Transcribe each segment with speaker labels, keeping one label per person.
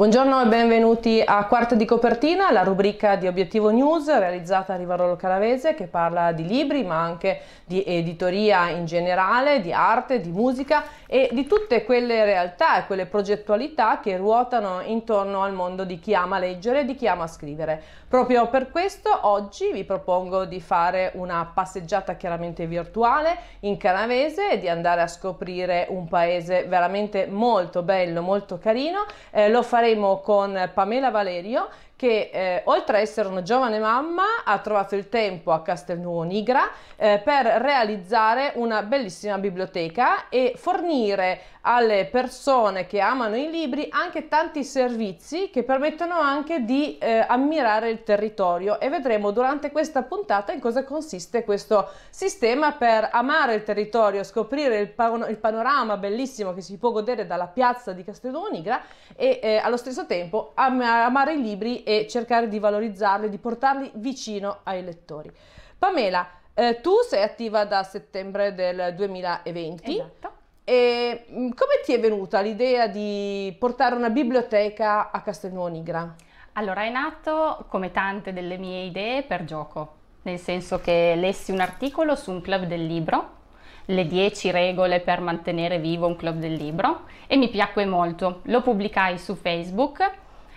Speaker 1: Buongiorno e benvenuti a Quarta di Copertina, la rubrica di Obiettivo News realizzata a Rivarolo Calavese che parla di libri ma anche di editoria in generale, di arte, di musica e di tutte quelle realtà e quelle progettualità che ruotano intorno al mondo di chi ama leggere e di chi ama scrivere. Proprio per questo oggi vi propongo di fare una passeggiata chiaramente virtuale in Canavese e di andare a scoprire un paese veramente molto bello, molto carino. Eh, lo faremo parleremo con Pamela Valerio che eh, oltre ad essere una giovane mamma ha trovato il tempo a Castelnuovo Nigra eh, per realizzare una bellissima biblioteca e fornire alle persone che amano i libri anche tanti servizi che permettono anche di eh, ammirare il territorio e vedremo durante questa puntata in cosa consiste questo sistema per amare il territorio, scoprire il, pan il panorama bellissimo che si può godere dalla piazza di Castello Nigra e eh, allo stesso tempo am amare i libri e cercare di valorizzarli, di portarli vicino ai lettori. Pamela, eh, tu sei attiva da settembre del 2020. Esatto e mm, come ti è venuta l'idea di portare una biblioteca a Castelnuovo Nigra? Allora,
Speaker 2: è nato come tante delle mie idee per gioco, nel senso che lessi un articolo su un club del libro, le 10 regole per mantenere vivo un club del libro, e mi piacque molto. Lo pubblicai su Facebook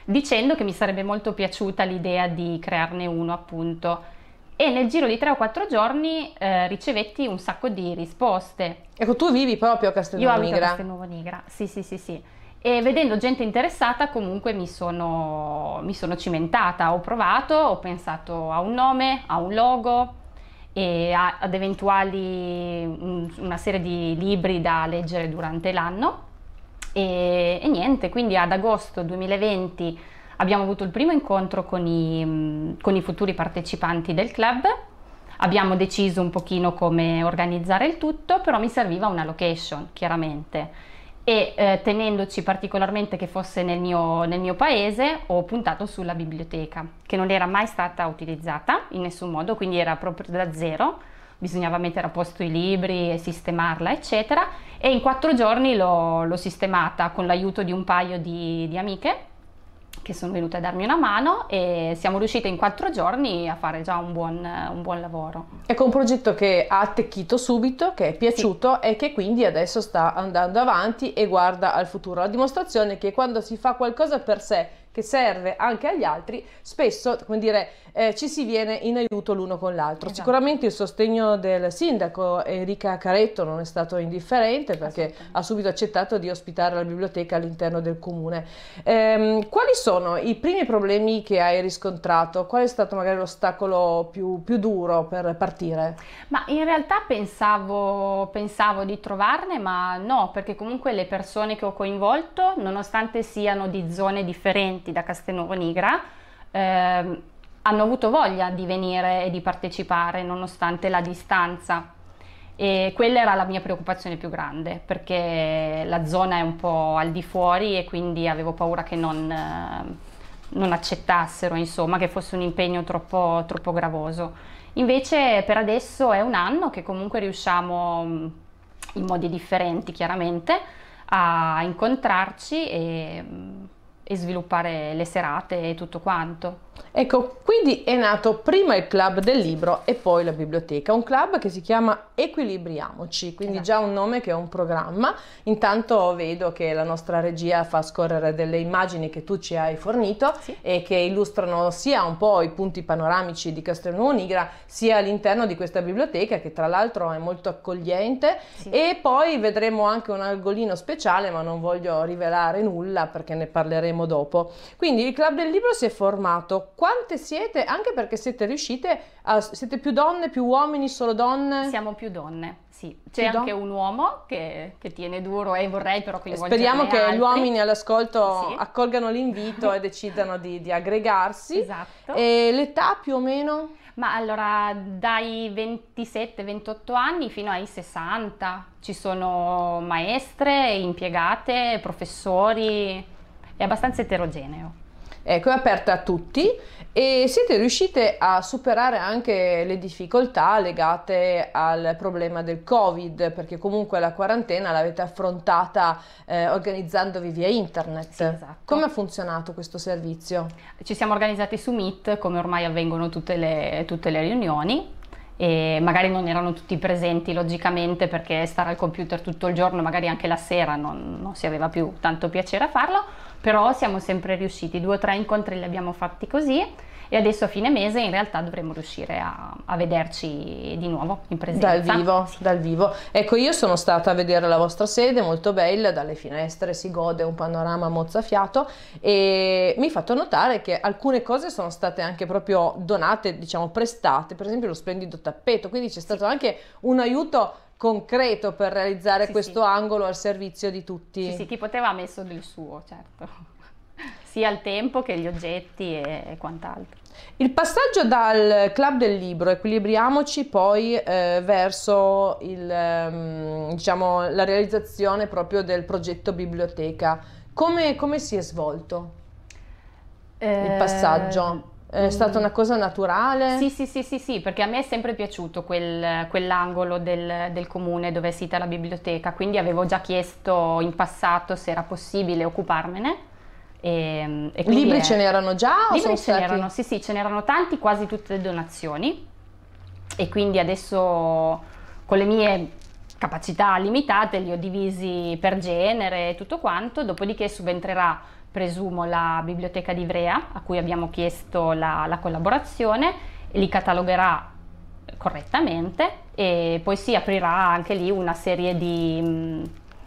Speaker 2: dicendo che mi sarebbe molto piaciuta l'idea di crearne uno appunto e nel giro di tre o quattro giorni eh, ricevetti un sacco di risposte. Ecco, tu vivi proprio a Castelnuovo Nigra? Io a Castelnuovo Nigra, sì sì sì sì. E vedendo gente interessata comunque mi sono, mi sono cimentata, ho provato, ho pensato a un nome, a un logo, e a, ad eventuali un, una serie di libri da leggere durante l'anno. E, e niente, quindi ad agosto 2020 Abbiamo avuto il primo incontro con i, mm, con i futuri partecipanti del club, abbiamo deciso un pochino come organizzare il tutto, però mi serviva una location, chiaramente e eh, tenendoci particolarmente che fosse nel mio, nel mio, paese ho puntato sulla biblioteca che non era mai stata utilizzata in nessun modo quindi era proprio da zero bisognava mettere a posto i libri e sistemarla eccetera e in quattro giorni l'ho, sistemata con l'aiuto di un paio di, di amiche che sono venute a darmi una mano e siamo riuscite in quattro giorni a fare già un buon,
Speaker 1: un buon lavoro. Ecco un progetto che ha attecchito subito, che è piaciuto sì. e che quindi adesso sta andando avanti e guarda al futuro. La dimostrazione è che quando si fa qualcosa per sé che serve anche agli altri, spesso come dire, eh, ci si viene in aiuto l'uno con l'altro. Esatto. Sicuramente il sostegno del sindaco Enrica Caretto non è stato indifferente perché ha subito accettato di ospitare la biblioteca all'interno del comune. Ehm, quali sono i primi problemi che hai riscontrato? Qual è stato magari l'ostacolo più, più, duro per partire? Ma in realtà pensavo, pensavo di
Speaker 2: trovarne, ma no, perché comunque le persone che ho coinvolto, nonostante siano di zone differenti, studenti da Castelnuovo Nigra eh, hanno avuto voglia di venire e di partecipare nonostante la distanza e quella era la mia preoccupazione più grande perché la zona è un po' al di fuori e quindi avevo paura che non, eh, non accettassero, insomma, che fosse un impegno troppo, troppo gravoso. Invece per adesso è un anno che comunque riusciamo mm, in modi differenti chiaramente a incontrarci e mm, e
Speaker 1: sviluppare le serate e tutto quanto. Ecco, quindi è nato prima il club del libro e poi la biblioteca, un club che si chiama Equilibriamoci, quindi esatto. già un nome che è un programma. Intanto vedo che la nostra regia fa scorrere delle immagini che tu ci hai fornito sì. e che illustrano sia un po' i punti panoramici di Castelnuovo Nigra, sia all'interno di questa biblioteca che tra l'altro è molto accogliente sì. e poi vedremo anche un angolino speciale, ma non voglio rivelare nulla perché ne parleremo parleremo dopo. Quindi il Club del Libro si è formato. Quante siete? Anche perché siete riuscite a... siete più donne, più uomini, solo donne? Siamo più donne, sì. C'è più anche don- un uomo che, che, tiene duro e vorrei però coinvolgere Speriamo che altri. gli uomini all'ascolto sì. accolgano l'invito e decidano di, di aggregarsi. Esatto. E l'età più o meno? Ma
Speaker 2: allora dai 27-28 anni fino ai 60 ci sono maestre, impiegate, professori è abbastanza
Speaker 1: eterogeneo. Ecco, è aperta a tutti e siete riuscite a superare anche le difficoltà legate al problema del Covid, perché comunque la quarantena l'avete affrontata eh, organizzandovi via internet. Sì, esatto. Come ha funzionato questo servizio?
Speaker 2: Ci siamo organizzati su Meet, come ormai avvengono tutte le, tutte le riunioni, e magari non erano tutti presenti logicamente perché stare al computer tutto il giorno, magari anche la sera non, non si aveva più tanto piacere a farlo però siamo sempre riusciti, due o tre incontri li abbiamo fatti così e adesso a fine mese in realtà dovremo riuscire
Speaker 1: a, a vederci di nuovo in presenza. Dal vivo, sì. dal vivo, Ecco, io sono stata a vedere la vostra sede, molto bella, dalle finestre si gode un panorama mozzafiato e mi ha fatto notare che alcune cose sono state anche proprio donate, diciamo prestate, per esempio lo splendido tappeto, quindi c'è stato sì. anche un aiuto concreto per realizzare sì, questo sì. angolo al servizio di tutti. Sì, sì, chi poteva ha messo del suo, certo,
Speaker 2: sia il tempo che gli oggetti e, e quant'altro.
Speaker 1: Il passaggio dal club del libro, equilibriamoci poi eh, verso il, ehm, diciamo, la realizzazione proprio del progetto biblioteca, come, come si è svolto
Speaker 2: eh, il passaggio?
Speaker 1: È stata una cosa naturale? Sì, sì, sì, sì,
Speaker 2: sì, perché a me è sempre piaciuto quel, quell'angolo del, del, comune dove è sita la biblioteca, quindi avevo già chiesto in passato se era possibile occuparmene. Ehm, e, e libri è... ce n'erano
Speaker 1: già? Libri ce stati... n'erano, sì,
Speaker 2: sì, ce n'erano tanti, quasi tutte le donazioni. E quindi adesso con le mie capacità limitate li ho divisi per genere e tutto quanto, dopodiché subentrerà presumo, la biblioteca di Ivrea, a cui abbiamo chiesto la, la collaborazione, li catalogherà correttamente e poi si aprirà anche lì una serie di,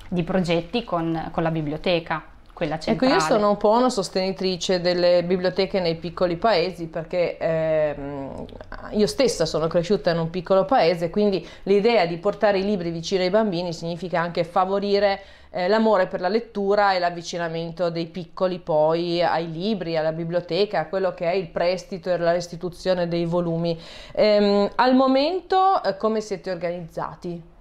Speaker 2: di progetti con, con la biblioteca. Quella Ecco, io sono
Speaker 1: un po' una sostenitrice delle biblioteche nei piccoli paesi perché ehm, io stessa sono cresciuta in un piccolo paese, quindi l'idea di portare i libri vicino ai bambini significa anche favorire eh, l'amore per la lettura e l'avvicinamento dei piccoli poi ai libri, alla biblioteca, a quello che è il prestito e la restituzione dei volumi. Ehm, al momento eh, come siete organizzati?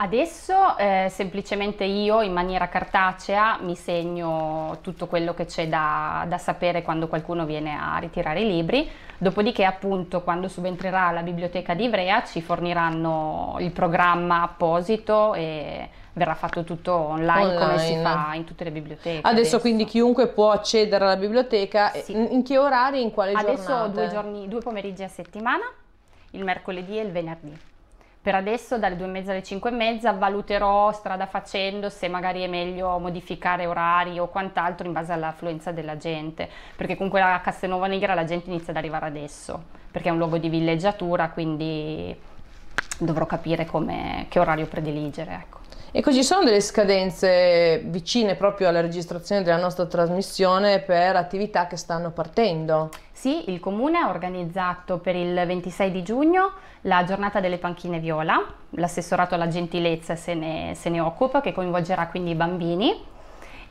Speaker 1: Adesso
Speaker 2: eh, semplicemente io in maniera cartacea mi segno tutto quello che c'è da, da, sapere quando qualcuno viene a ritirare i libri, dopodiché appunto quando subentrerà la biblioteca di Ivrea ci forniranno il programma apposito e verrà fatto tutto online, online, come si fa in tutte le biblioteche. Adesso, adesso.
Speaker 1: quindi chiunque può accedere alla biblioteca, sì. in che orari, in quale adesso giornate? Due, giorni, due pomeriggi a settimana,
Speaker 2: il mercoledì e il venerdì. Per adesso dalle due e mezza alle cinque e mezza valuterò strada facendo se magari è meglio modificare orari o quant'altro in base all'affluenza della gente, perché comunque a Castelnuovo Nigra la gente inizia ad arrivare adesso, perché è un luogo di villeggiatura,
Speaker 1: quindi dovrò capire che orario prediligere. Ecco. Ecco, ci sono delle scadenze vicine proprio alla registrazione della nostra trasmissione per attività che stanno partendo. Sì, il comune ha organizzato per il 26
Speaker 2: di giugno la giornata delle panchine viola, l'assessorato alla gentilezza se ne, se ne occupa, che coinvolgerà quindi i bambini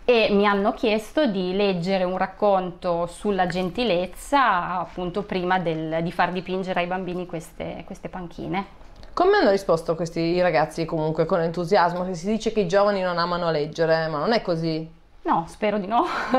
Speaker 2: e mi hanno chiesto di leggere un racconto sulla gentilezza appunto prima del, di far dipingere ai bambini
Speaker 1: queste, queste panchine. Come hanno risposto questi ragazzi comunque con entusiasmo? Che si dice che i giovani non amano leggere, ma non è così. No, spero di no.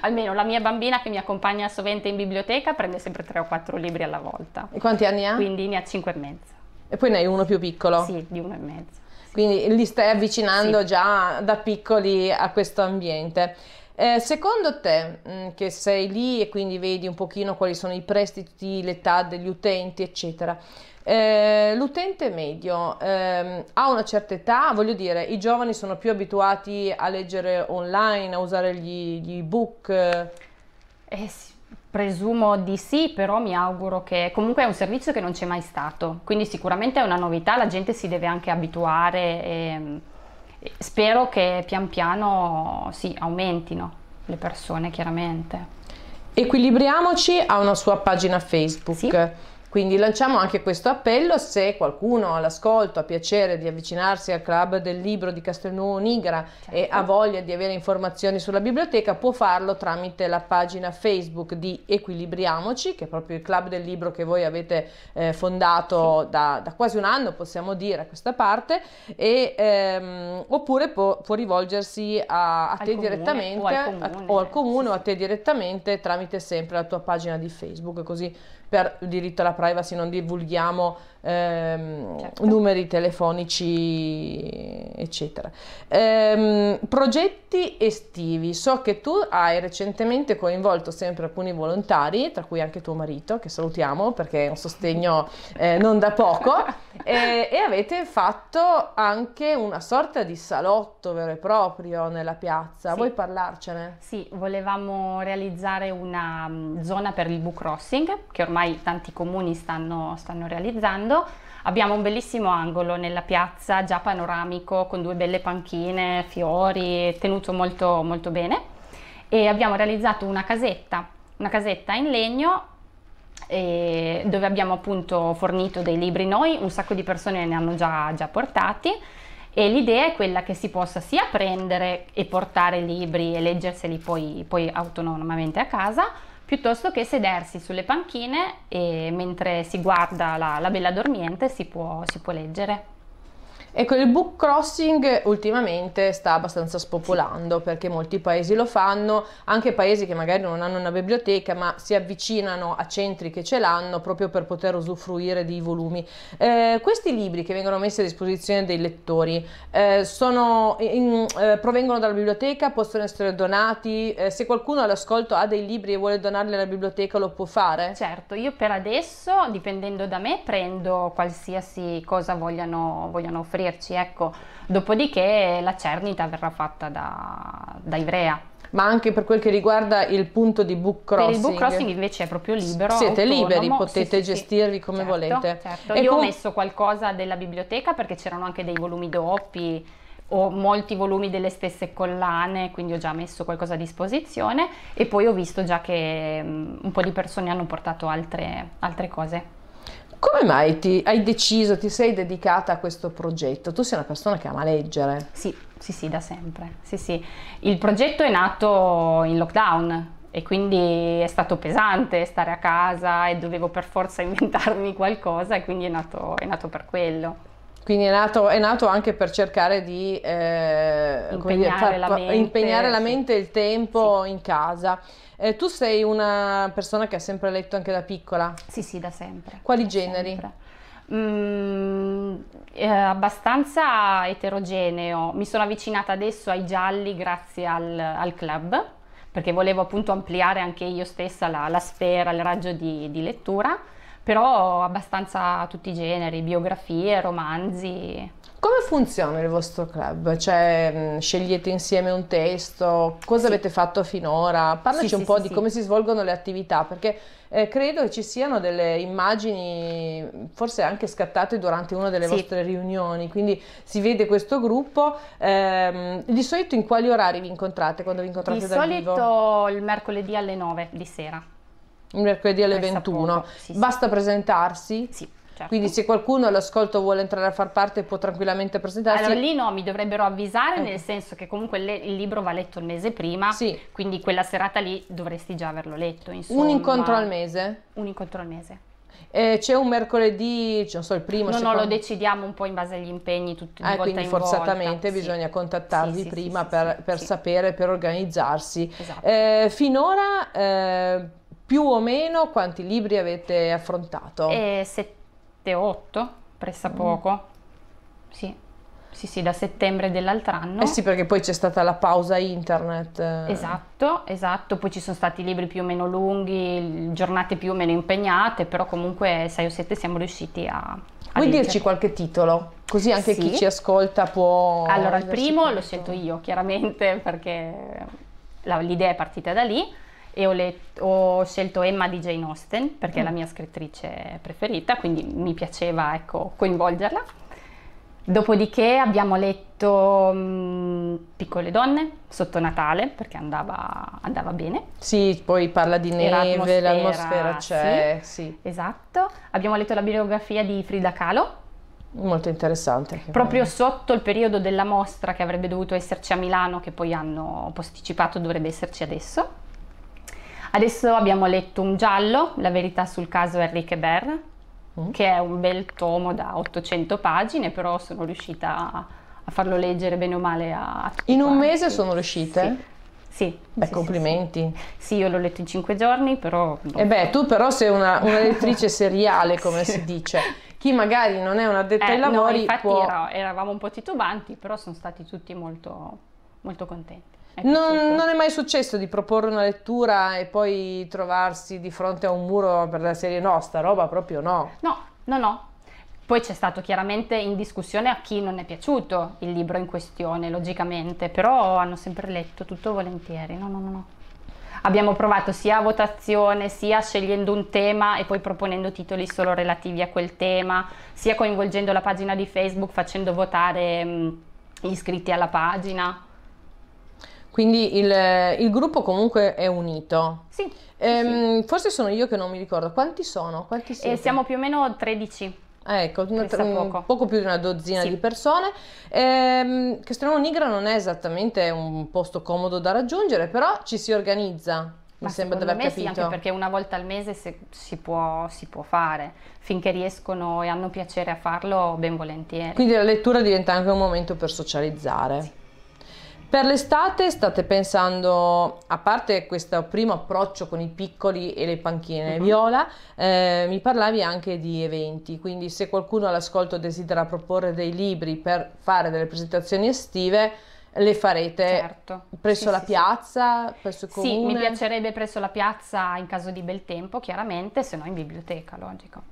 Speaker 2: Almeno la mia bambina che mi accompagna sovente in biblioteca prende sempre tre o quattro libri alla volta.
Speaker 1: E quanti anni ha? Quindi
Speaker 2: ne ha cinque e mezzo. E poi ne hai uno più piccolo? Sì, di uno e mezzo.
Speaker 1: Sì. Quindi li stai avvicinando sì. già da piccoli a questo ambiente. Eh, secondo te, mm, che sei lì e quindi vedi un pochino quali sono i prestiti, l'età degli utenti, eccetera, eh, l'utente medio ehm, ha una certa età, voglio dire, i giovani sono più abituati a leggere online, a usare gli, gli ebook? Eh sì, Presumo di sì, però mi auguro che comunque è un servizio
Speaker 2: che non c'è mai stato, quindi sicuramente è una novità, la gente si deve anche abituare. E mm, Spero che pian piano sì, aumentino le persone
Speaker 1: chiaramente. Equilibriamoci a una sua pagina Facebook. Sì. Quindi lanciamo anche questo appello, se qualcuno all'ascolto ha piacere di avvicinarsi al club del libro di Castelnuovo Nigra certo. e ha voglia di avere informazioni sulla biblioteca, può farlo tramite la pagina Facebook di Equilibriamoci, che è proprio il club del libro che voi avete eh, fondato sì. da, da, quasi un anno, possiamo dire, a questa parte, e, ehm, oppure può, può, rivolgersi a, a te comune, direttamente o al comune, a, o, al comune sì, o a te direttamente tramite sempre la tua pagina di Facebook, così per diritto alla privacy non divulghiamo Ehm, certo. numeri telefonici, eccetera. Ehm, progetti estivi. So che tu hai recentemente coinvolto sempre alcuni volontari, tra cui anche tuo marito, che salutiamo perché è un sostegno eh, non da poco, e, e avete fatto anche una sorta di salotto vero e proprio nella piazza. Sì. Vuoi parlarcene? Sì, volevamo
Speaker 2: realizzare una mm, zona per il book crossing che ormai tanti comuni stanno, stanno realizzando mangiando. Abbiamo un bellissimo angolo nella piazza, già panoramico, con due belle panchine, fiori, tenuto molto, molto bene. E abbiamo realizzato una casetta, una casetta in legno dove abbiamo appunto fornito dei libri noi, un sacco di persone ne hanno già, già portati e l'idea è quella che si possa sia prendere e portare libri e leggerseli poi, poi autonomamente a casa piuttosto che sedersi sulle panchine e mentre si guarda
Speaker 1: la, la bella dormiente si può, si può leggere. Ecco, il book crossing ultimamente sta abbastanza spopolando perché molti paesi lo fanno, anche paesi che magari non hanno una biblioteca ma si avvicinano a centri che ce l'hanno proprio per poter usufruire dei volumi. Eh, questi libri che vengono messi a disposizione dei lettori eh, in, eh, provengono dalla biblioteca, possono essere donati, eh, se qualcuno all'ascolto ha dei libri e vuole donarli alla biblioteca lo può fare? Certo, io per adesso dipendendo
Speaker 2: da me prendo qualsiasi cosa vogliano, vogliano offrire scoprirci. Ecco. Dopodiché la cernita verrà fatta da, da Ivrea
Speaker 1: ma anche per quel che riguarda il punto di book crossing. Per il book crossing invece è proprio libero. Siete autonomo. liberi, potete sì, sì, gestirvi come certo, volete. Certo. Io ho messo
Speaker 2: qualcosa della biblioteca perché c'erano anche dei volumi doppi ho molti volumi delle stesse collane, quindi ho già messo qualcosa a disposizione e poi ho visto già che mm, un po' di persone hanno portato altre, altre cose.
Speaker 1: Come mai ti, hai deciso, ti sei dedicata a questo progetto? Tu sei una persona che ama leggere.
Speaker 2: Sì, sì, sì, da sempre. Sì, sì. Il progetto è nato in lockdown e quindi è stato pesante stare a casa e dovevo per forza inventarmi
Speaker 1: qualcosa e quindi è nato, è nato per quello. Quindi è nato, è nato, anche per cercare di eh, impegnare, dire, far, la mente, impegnare, la mente, e il tempo sì. in casa. Eh, tu sei una persona che ha sempre letto anche da piccola? Sì, sì, da sempre. Quali da generi? Sempre. Mm, eh, abbastanza eterogeneo.
Speaker 2: Mi sono avvicinata adesso ai gialli grazie al, al club, perché volevo appunto ampliare anche io stessa la, la sfera, il raggio di, di lettura però abbastanza tutti i generi, biografie, romanzi.
Speaker 1: Come funziona il vostro club? Cioè, mm, scegliete insieme un testo? Cosa sì. avete fatto finora? Parlaci sì, un sì, po' di come si svolgono le attività, perché eh, credo che ci siano delle immagini, forse anche scattate durante una delle vostre riunioni, quindi si vede questo gruppo. Ehm, di solito in quali orari vi incontrate quando vi incontrate di dal solito vivo? Di
Speaker 2: solito il mercoledì alle 9 di sera.
Speaker 1: Un mercoledì alle Pensa 21. Sì, Basta presentarsi? Sì. Certo. Quindi se qualcuno all'ascolto vuole entrare a far parte può tranquillamente presentarsi. Allora lì
Speaker 2: no, mi dovrebbero avvisare eh. nel senso che comunque le, il libro va letto il mese prima, sì. quindi quella serata lì dovresti già averlo letto. Insomma. Un incontro al
Speaker 1: mese? Un incontro al mese. Eh, c'è un mercoledì, non so, il primo. No, secondo... no, lo
Speaker 2: decidiamo un po' in base agli impegni tutti ah, quindi forzatamente volta.
Speaker 1: bisogna sì. contattarvi sì, prima per, per sapere, per organizzarsi. Esatto. Eh, finora eh, più o meno quanti libri avete affrontato? Eh, 7-8, pressappoco. Mm. Sì. Sì, sì, da settembre dell'altro anno. Eh sì, perché poi c'è stata la pausa internet. Eh.
Speaker 2: Esatto, esatto. Poi ci sono stati libri più o meno lunghi, giornate più o meno impegnate, però comunque 6 o 7 siamo
Speaker 1: riusciti a... a Vuoi dirci qualche titolo? Così anche sì. chi ci ascolta può... Allora, il primo
Speaker 2: lo scelto io, chiaramente, perché l'idea è partita da lì e ho, letto, ho, scelto Emma di Jane Austen perché mm. è la mm. mia scrittrice preferita, quindi mi piaceva ecco, coinvolgerla. Dopodiché abbiamo letto mh, mm, Piccole donne sotto Natale perché andava, andava, bene.
Speaker 1: Sì, poi parla di neve, l'atmosfera c'è.
Speaker 2: Sì, sì. Esatto. Abbiamo letto la biografia di Frida Kahlo.
Speaker 1: Molto interessante. Proprio bene.
Speaker 2: sotto il periodo della mostra che avrebbe dovuto esserci a Milano, che poi hanno posticipato, dovrebbe esserci adesso. Adesso abbiamo letto un giallo, La verità sul caso Enrique Berr, mm. che è un bel tomo da 800 pagine, però sono riuscita a, a farlo leggere bene o male a, a
Speaker 1: In un mese sono riuscite? Sì. Sì. Beh, sì, complimenti. Sì, sì, io l'ho letto in cinque giorni, però... E eh beh, tu però sei una, una lettrice seriale, come sì. si dice. Chi magari non è un addetto eh, ai lavori no, infatti può... era,
Speaker 2: eravamo un po' titubanti, però sono stati tutti molto,
Speaker 1: molto contenti. Ecco, non, certo. non, è mai successo di proporre una lettura e poi trovarsi di fronte a un muro per la serie no, sta roba proprio no. No, no, no. Poi c'è
Speaker 2: stato chiaramente in discussione a chi non è piaciuto il libro in questione, logicamente, però hanno sempre letto tutto volentieri. No, no, no, no. Abbiamo provato sia a votazione, sia scegliendo un tema e poi proponendo titoli solo relativi a quel tema, sia coinvolgendo la pagina di Facebook facendo votare mh, gli
Speaker 1: iscritti alla pagina. Quindi il, il, gruppo comunque è unito. Sì, ehm, sì. Forse sono io che non mi ricordo. Quanti sono? Quanti eh, siamo più o meno 13. Ah, ecco, una, mm, poco. poco. più di una dozzina sì. di persone. Eh, Castellano Nigra non è esattamente un posto comodo da raggiungere, però ci si organizza. Ma mi sembra di aver capito. Sì, anche perché una volta al mese se, si, può, si, può, fare, finché
Speaker 2: riescono e hanno piacere a farlo, ben volentieri. Quindi
Speaker 1: la lettura diventa anche un momento per socializzare. Sì. Per l'estate state pensando, a parte questo primo approccio con i piccoli e le panchine uh-huh. viola, eh, mi parlavi anche di eventi, quindi se qualcuno all'ascolto desidera proporre dei libri per fare delle presentazioni estive, le farete certo. presso sì, la sì, piazza, sì. presso il comune? Sì, mi piacerebbe
Speaker 2: presso la piazza in caso di bel tempo, chiaramente, se no in biblioteca, logico.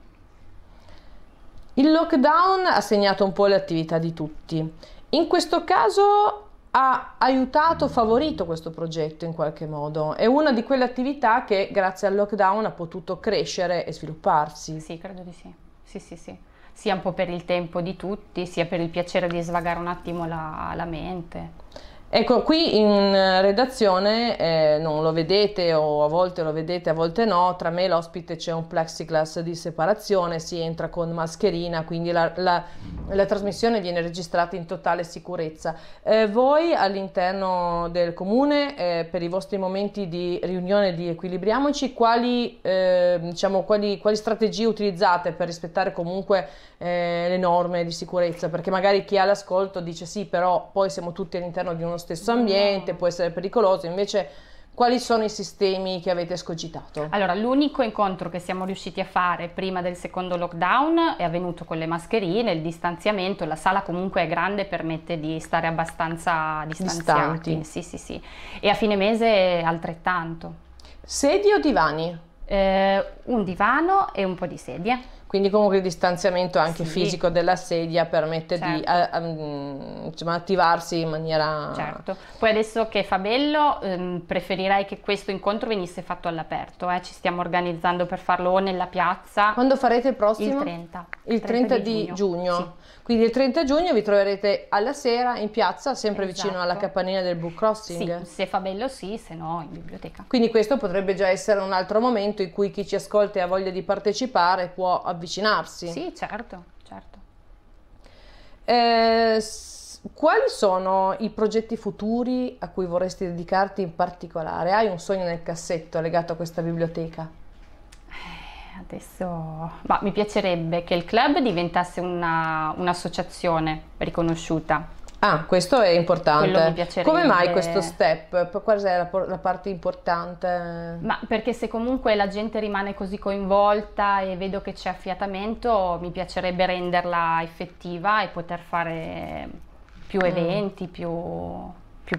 Speaker 1: Il lockdown ha segnato un po' le attività di tutti. In questo caso ha aiutato, favorito questo progetto in qualche modo. È una di quelle attività che grazie al lockdown ha potuto crescere e svilupparsi. Sì, credo di sì.
Speaker 2: Sì, sì, sì. Sia un po' per il tempo di tutti, sia per il piacere di svagare un attimo la, la
Speaker 1: mente. Ecco, qui in eh, redazione eh, non lo vedete o a volte lo vedete, a volte no, tra me e l'ospite c'è un plexiglass di separazione, si entra con mascherina, quindi la, la, la trasmissione viene registrata in totale sicurezza. Eh, voi all'interno del comune, eh, per i vostri momenti di riunione di Equilibriamoci, quali, eh, diciamo, quali, quali strategie utilizzate per rispettare comunque eh, le norme di sicurezza? Perché magari chi ha l'ascolto dice sì, però poi siamo tutti all'interno di uno stesso ambiente, può essere pericoloso, invece quali sono i sistemi che avete escogitato? Allora, l'unico incontro che siamo riusciti a fare prima del secondo
Speaker 2: lockdown è avvenuto con le mascherine, il distanziamento, la sala comunque è grande, permette di stare abbastanza distanziati. Distanti. Sì, sì, sì. E a fine mese altrettanto.
Speaker 1: Sedie o divani? Eh, un divano e un po' di sedie. Quindi comunque il distanziamento anche sì. fisico della sedia permette certo. di a, a, diciamo, attivarsi in maniera... Certo. Poi adesso che fa bello ehm, preferirei che questo incontro
Speaker 2: venisse fatto all'aperto, eh? ci stiamo organizzando per farlo o nella piazza. Quando
Speaker 1: farete il prossimo? Il 30. Il 30, 30 di giugno. giugno. Sì. Quindi il 30 giugno vi troverete alla sera in piazza, sempre esatto. vicino alla capannina del Book Crossing. Sì, se fa bello sì, se no in biblioteca. Quindi questo potrebbe già essere un altro momento in cui chi ci ascolta e ha voglia di partecipare può avvicinarsi avvicinarsi. Sì, certo, certo. Eh, quali sono i progetti futuri a cui vorresti dedicarti in particolare? Hai un sogno nel cassetto legato a questa biblioteca? Eh, adesso bah, mi piacerebbe
Speaker 2: che il club diventasse una, un'associazione riconosciuta Ah, questo
Speaker 1: è importante. Come mai questo step? Qual è la, la, parte importante?
Speaker 2: Ma perché se comunque la gente rimane così coinvolta e vedo che c'è affiatamento, mi piacerebbe renderla effettiva e poter fare più mm. eventi, mm. più, più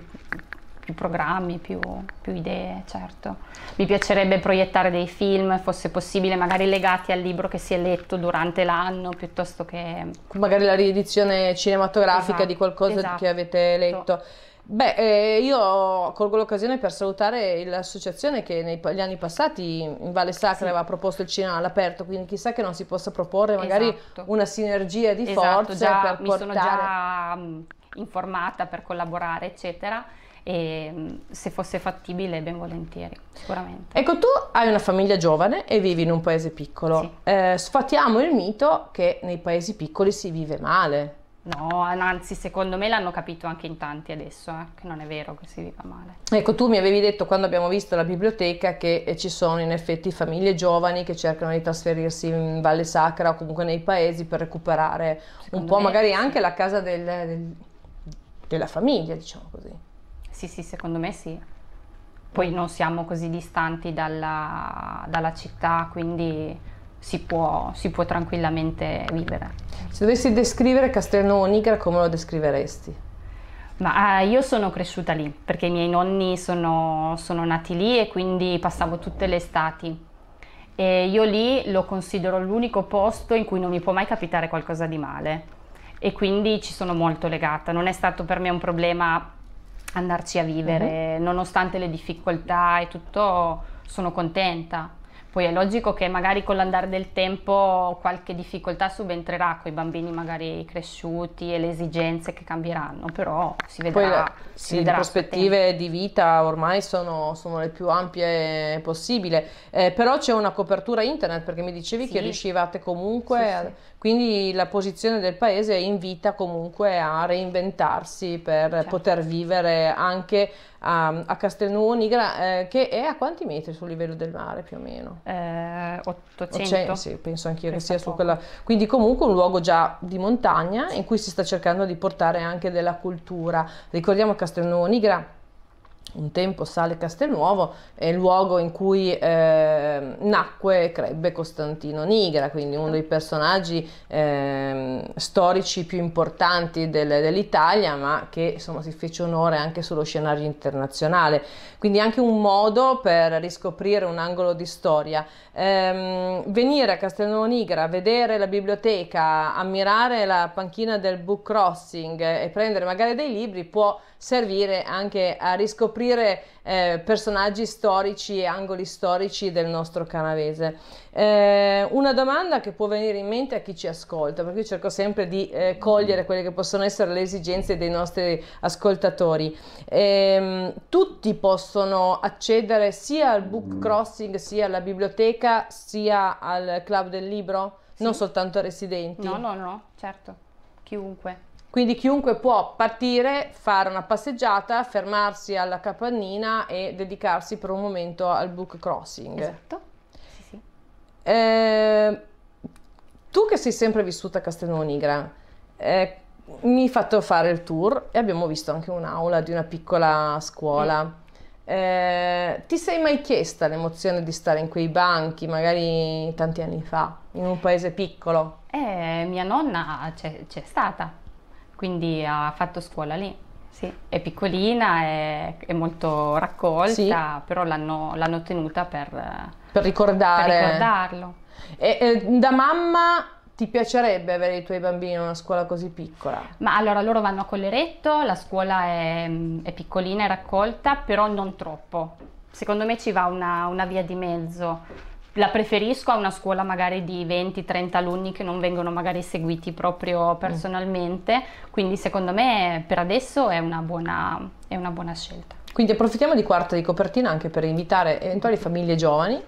Speaker 2: più programmi, più, più, idee, certo. Mi piacerebbe proiettare dei film, fosse possibile, magari legati al libro che si è letto durante
Speaker 1: l'anno, piuttosto che... Magari la riedizione cinematografica esatto, di qualcosa esatto. che avete letto. Beh, eh, io colgo l'occasione per salutare l'associazione che negli anni passati in Valle Sacra sì. aveva proposto il cinema all'aperto, quindi chissà che non si possa proporre magari esatto. una sinergia di esatto, forze già, per portare... Mi sono già
Speaker 2: mm, informata per collaborare, eccetera e mm, se fosse fattibile ben volentieri, sicuramente.
Speaker 1: Ecco, tu hai una famiglia giovane e vivi in un paese piccolo. Sì. Eh, sfatiamo il mito che nei paesi piccoli si vive male.
Speaker 2: No, anzi, secondo me l'hanno capito anche in tanti adesso, eh, che non è vero che si viva male.
Speaker 1: Ecco, tu mi avevi detto quando abbiamo visto la biblioteca che eh, ci sono in effetti famiglie giovani che cercano di trasferirsi in Valle Sacra o comunque nei paesi per recuperare secondo un po', me, magari sì. anche la casa del, del, della famiglia, diciamo così. Sì, sì, secondo me sì. Poi non siamo così
Speaker 2: distanti dalla, dalla città, quindi si può, si può, tranquillamente
Speaker 1: vivere. Se dovessi descrivere Castelnuovo Nigra, come lo descriveresti?
Speaker 2: Ma, eh, io sono cresciuta lì perché i miei nonni sono, sono nati lì e quindi passavo tutte le estati. E io lì lo considero l'unico posto in cui non mi può mai capitare qualcosa di male e quindi ci sono molto legata. Non è stato per me un problema andarci a vivere, mm-hmm. nonostante le difficoltà e tutto sono contenta. Poi è logico che magari con l'andare del tempo qualche difficoltà subentrerà con i bambini magari cresciuti e le esigenze che cambieranno, però
Speaker 1: si vedrà. Poi, si sì, vedrà le prospettive di vita ormai sono, sono, le più ampie possibile, eh, però c'è una copertura internet perché mi dicevi sì. che riuscivate comunque, sì, a, quindi la posizione del paese invita comunque a reinventarsi per certo. poter vivere anche a, a Castelnuovo Nigra, eh, che è a quanti metri sul livello del mare più o meno? Eh, 800. Cioè, sì, penso anch'io che sia poco. su quella... Quindi comunque un luogo già di montagna in cui si sta cercando di portare anche della cultura. Ricordiamo Castelnuovo Nigra un tempo Sale Castelnuovo è il luogo in cui eh, nacque e crebbe Costantino Nigra, quindi uno dei personaggi eh, storici più importanti del, dell'Italia, ma che insomma si fece onore anche sullo scenario internazionale. Quindi anche un modo per riscoprire un angolo di storia. Ehm, venire a Castelnuovo Nigra, vedere la biblioteca, ammirare la panchina del book crossing e prendere magari dei libri può servire anche a riscoprire scoprire eh, personaggi storici e angoli storici del nostro canavese. Eh, una domanda che può venire in mente a chi ci ascolta, perché io cerco sempre di eh, cogliere quelle che possono essere le esigenze dei nostri ascoltatori. Ehm, tutti possono accedere sia al book mm. crossing, sia alla biblioteca, sia al club del libro? Sì. Non soltanto residenti? No, no, no, certo, chiunque. Quindi chiunque può partire, fare una passeggiata, fermarsi alla capannina e dedicarsi per un momento al book crossing. Esatto. Sì, sì. Eh, tu che sei sempre vissuta a Castelnuovo Nigra, eh, mi hai fatto fare il tour e abbiamo visto anche un'aula di una piccola scuola. Mm. Eh, ti sei mai chiesta l'emozione di stare in quei banchi, magari tanti anni fa, in un paese piccolo?
Speaker 2: Eh, mia nonna c'è stata quindi ha fatto scuola lì. Sì. È piccolina, è, è molto raccolta, sì. però l'hanno, l'hanno,
Speaker 1: tenuta per, per, ricordare. per ricordarlo. E, e, da mamma ti piacerebbe avere i tuoi bambini in una scuola così piccola? Ma allora loro vanno a Colleretto, la
Speaker 2: scuola è, mm, è piccolina, e raccolta, però non troppo. Secondo me ci va una, una via di mezzo la preferisco a una scuola magari di 20-30 alunni che non vengono magari seguiti proprio mm. personalmente, quindi secondo me per adesso è una buona, è una buona scelta.
Speaker 1: Quindi approfittiamo di quarta di copertina anche per invitare eventuali mm. famiglie giovani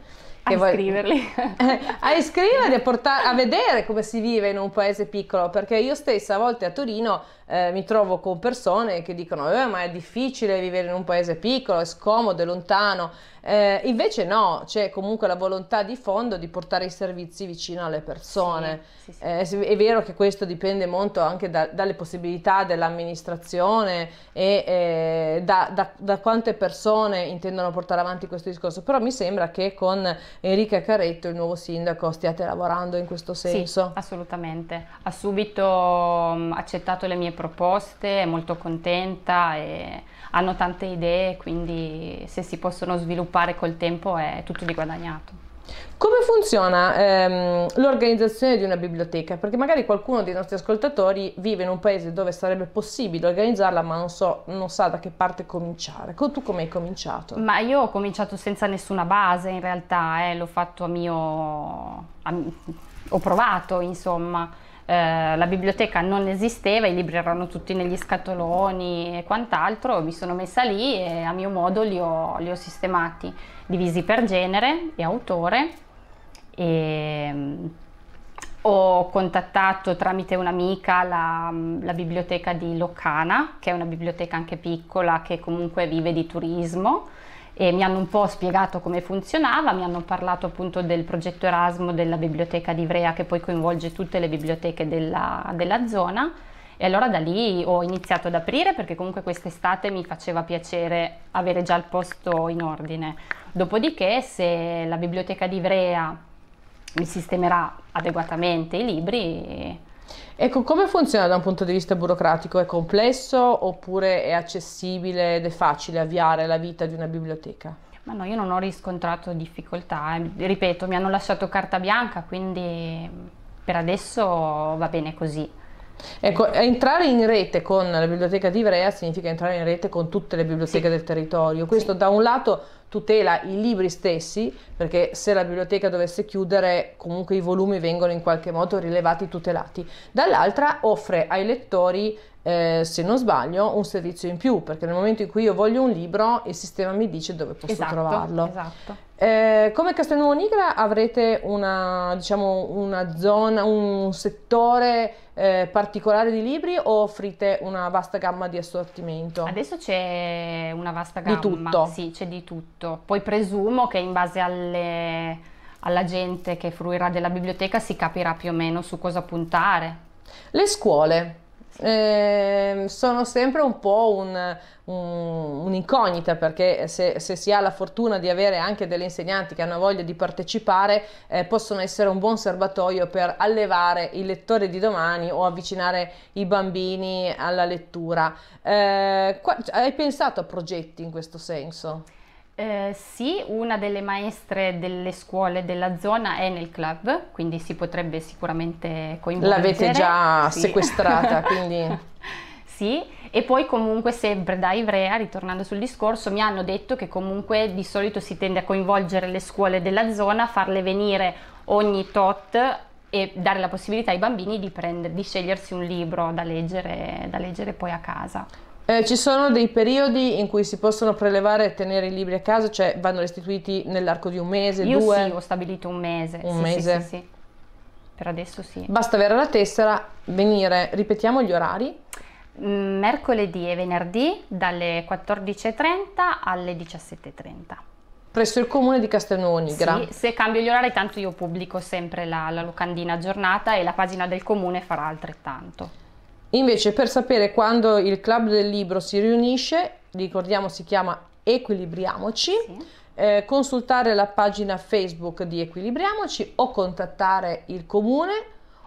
Speaker 1: a iscriverli. Vuoi, a iscriverli, a, portare, a vedere come si vive in un paese piccolo, perché io stessa a volte a Torino eh, mi trovo con persone che dicono eh, ma è difficile vivere in un paese piccolo, è scomodo, è lontano, eh, invece no, c'è comunque la volontà di fondo di portare i servizi vicino alle persone. Sì, sì, sì. Eh, è vero che questo dipende molto anche da, dalle possibilità dell'amministrazione e eh, da, da, da quante persone intendono portare avanti questo discorso, però mi sembra che con Enrica Caretto, il nuovo sindaco, stiate lavorando in questo senso. Sì, assolutamente. Ha subito accettato le mie proposte proposte, è molto contenta
Speaker 2: e hanno tante idee, quindi se si possono sviluppare col tempo
Speaker 1: è tutto di guadagnato. Come funziona ehm, l'organizzazione di una biblioteca? Perché magari qualcuno dei nostri ascoltatori vive in un paese dove sarebbe possibile organizzarla, ma non, so, non sa da che parte cominciare. Tu come hai cominciato? Ma io ho cominciato senza nessuna
Speaker 2: base, in realtà, eh, l'ho fatto a mio... A, ho provato, insomma. Eh, la biblioteca non esisteva, i libri erano tutti negli scatoloni e quant'altro, mi sono messa lì e a mio modo li ho, li ho sistemati, divisi per genere e autore. E, ehm, ho contattato tramite un'amica la, la, biblioteca di Loccana, che è una biblioteca anche piccola che comunque vive di turismo e mi hanno un po' spiegato come funzionava, mi hanno parlato appunto del progetto Erasmo della biblioteca di Ivrea che poi coinvolge tutte le biblioteche della, della zona e allora da lì ho iniziato ad aprire perché comunque quest'estate mi faceva piacere avere già il posto in ordine. Dopodiché se la biblioteca di Ivrea mi sistemerà adeguatamente i
Speaker 1: libri Ecco, come funziona da un punto di vista burocratico? È complesso oppure è accessibile ed è facile avviare la vita di una biblioteca? Ma no, io non ho riscontrato
Speaker 2: difficoltà, eh. ripeto, mi hanno lasciato carta bianca, quindi per adesso
Speaker 1: va bene così. Ecco, entrare in rete con la biblioteca di Ivrea significa entrare in rete con tutte le biblioteche sì. del territorio. Questo sì. da un lato tutela i libri stessi, perché se la biblioteca dovesse chiudere, comunque i volumi vengono in qualche modo rilevati, tutelati. Dall'altra offre ai lettori, eh, se non sbaglio, un servizio in più, perché nel momento in cui io voglio un libro, il sistema mi dice dove posso esatto, trovarlo. Esatto. Eh, come Castelnuovo Nigra avrete una, diciamo, una zona, un settore eh, particolare di libri o offrite una vasta gamma di assortimento? Adesso c'è una vasta gamma. Di tutto. Sì, c'è di tutto tutto. Poi presumo che in
Speaker 2: base alle, alla gente che fruirà della biblioteca si capirà più o meno su cosa
Speaker 1: puntare. Le scuole, eh, sono sempre un po' un'incognita un, un perché se, se, si ha la fortuna di avere anche delle insegnanti che hanno voglia di partecipare eh, possono essere un buon serbatoio per allevare i lettori di domani o avvicinare i bambini alla lettura. Eh, hai pensato a progetti in questo senso? Eh, sì, una delle
Speaker 2: maestre delle scuole della zona è nel club, quindi si potrebbe sicuramente coinvolgere. L'avete già sì. sequestrata, quindi... sì, e poi comunque sempre da Ivrea, ritornando sul discorso, mi hanno detto che comunque di solito si tende a coinvolgere le scuole della zona, farle venire ogni tot e dare la possibilità
Speaker 1: ai bambini di, prendere, di scegliersi un libro da leggere, da leggere poi a casa. Eh, ci sono dei periodi in cui si possono prelevare e tenere i libri a casa, cioè vanno restituiti nell'arco di un mese, Io due? Sì, ho stabilito un mese. Un sì, mese? Sì, sì, sì, Per adesso sì. Basta avere la tessera, venire, ripetiamo gli orari. Mm, mercoledì e
Speaker 2: venerdì dalle 14.30 alle 17.30
Speaker 1: presso il comune di Castelnuovo Nigra. Sì,
Speaker 2: se cambio gli orari tanto io pubblico sempre la, la, locandina aggiornata e la pagina
Speaker 1: del comune farà altrettanto. Invece per sapere quando il club del libro si riunisce, ricordiamo si chiama Equilibriamoci, sì. eh, consultare la pagina Facebook di Equilibriamoci o contattare il comune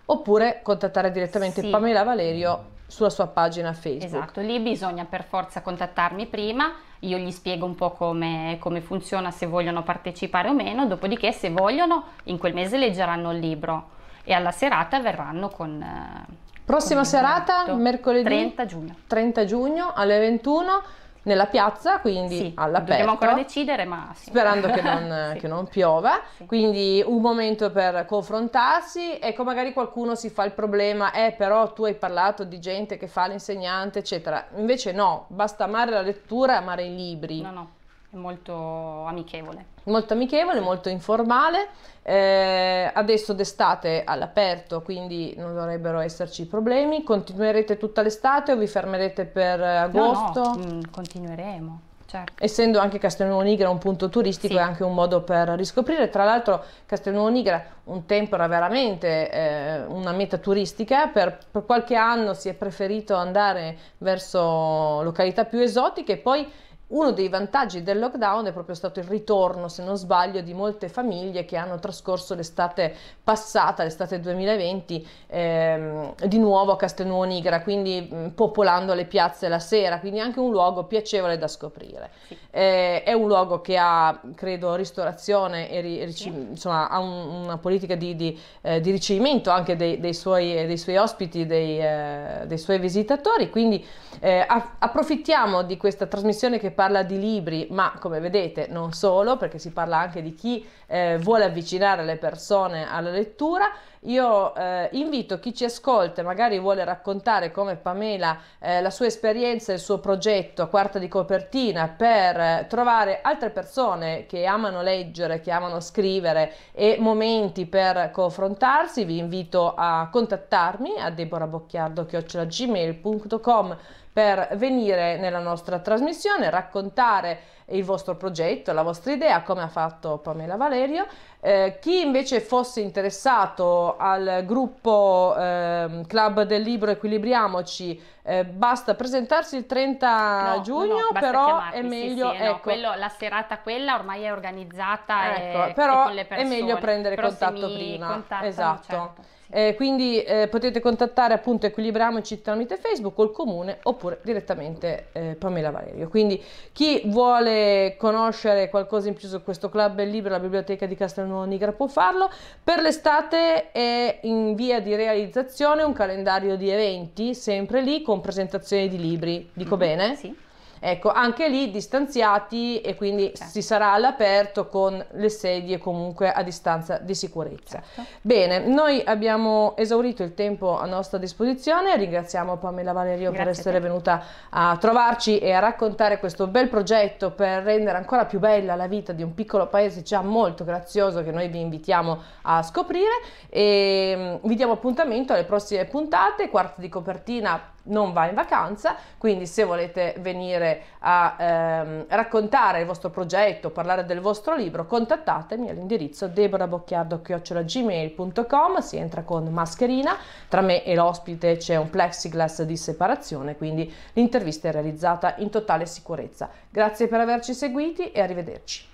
Speaker 1: oppure contattare direttamente sì. Pamela Valerio sulla sua pagina Facebook. Esatto, lì bisogna per
Speaker 2: forza contattarmi prima, io gli spiego un po' come, come, funziona, se vogliono partecipare o meno, dopodiché se vogliono in quel mese leggeranno il libro e alla serata verranno con... Eh,
Speaker 1: Prossima serata, esatto. mercoledì 30 giugno. 30 giugno alle 21 nella piazza, quindi sì, all'aperto. Dobbiamo ancora decidere, ma sì. sperando che non, eh, sì. che non piova. Sì. Quindi un momento per confrontarsi. Ecco, magari qualcuno si fa il problema, eh, però tu hai parlato di gente che fa l'insegnante, eccetera. Invece no, basta amare la lettura, e amare i libri. No, no molto amichevole. Molto amichevole, molto informale. Eh, adesso d'estate all'aperto, quindi non dovrebbero esserci problemi. Continuerete tutta l'estate o vi fermerete per agosto? No, no. Mm, continueremo. Certo. Essendo anche Castelnuovo Nigra un punto turistico sì. è anche un modo per riscoprire, tra l'altro Castelnuovo Nigra un tempo era veramente eh, una meta turistica, per, per qualche anno si è preferito andare verso località più esotiche e poi uno dei vantaggi del lockdown è proprio stato il ritorno, se non sbaglio, di molte famiglie che hanno trascorso l'estate passata, l'estate 2020, ehm, di nuovo a Castelnuovo Nigra, quindi mh, popolando le piazze la sera, quindi anche un luogo piacevole da scoprire. Sì. Eh, è un luogo che ha, credo, ristorazione e ri, rici, sì. insomma, ha un, una politica di, di, eh, di, ricevimento anche dei, dei, suoi, dei suoi, ospiti, dei, eh, dei, suoi visitatori, quindi eh, approfittiamo di questa trasmissione che parla di libri, ma come vedete non solo, perché si parla anche di chi eh, vuole avvicinare le persone alla lettura. Io eh, invito chi ci ascolta e magari vuole raccontare come Pamela eh, la sua esperienza e il suo progetto a quarta di copertina per eh, trovare altre persone che amano leggere, che amano scrivere e momenti per confrontarsi. Vi invito a contattarmi a deborabocchiardo.gmail.com per venire nella nostra trasmissione, raccontare il vostro progetto, la vostra idea, come ha fatto Pamela Valerio. Eh, chi invece fosse interessato al gruppo eh, Club del Libro Equilibriamoci, eh, basta presentarsi il 30 no, giugno, no, però è meglio... Sì, sì, ecco. no, quello,
Speaker 2: la serata quella ormai è organizzata ecco, e, però e è meglio prendere però contatto prima. Esatto. Certo.
Speaker 1: Eh, quindi eh, potete contattare appunto Equilibriamoci tramite Facebook o il comune oppure direttamente eh, Pamela Valerio. Quindi chi vuole conoscere qualcosa in più su questo club e libro, la biblioteca di Castelnuovo Nigra può farlo. Per l'estate è in via di realizzazione un calendario di eventi, sempre lì, con presentazioni di libri. Dico mm-hmm, bene? Sì. Ecco, anche lì distanziati e quindi certo. si sarà all'aperto con le sedie comunque a distanza di sicurezza. Certo. Bene, noi abbiamo esaurito il tempo a nostra disposizione, ringraziamo Pamela Valerio Grazie per essere venuta a trovarci e a raccontare questo bel progetto per rendere ancora più bella la vita di un piccolo paese già molto grazioso che noi vi invitiamo a scoprire e ehm, vi diamo appuntamento alle prossime puntate, quarta di copertina non va in vacanza, quindi se volete venire a ehm, raccontare il vostro progetto, parlare del vostro libro, contattatemi all'indirizzo deborabocchiardo.gmail.com, si entra con mascherina, tra me e l'ospite c'è un plexiglass di separazione, quindi l'intervista è realizzata in totale sicurezza. Grazie per averci seguiti e arrivederci.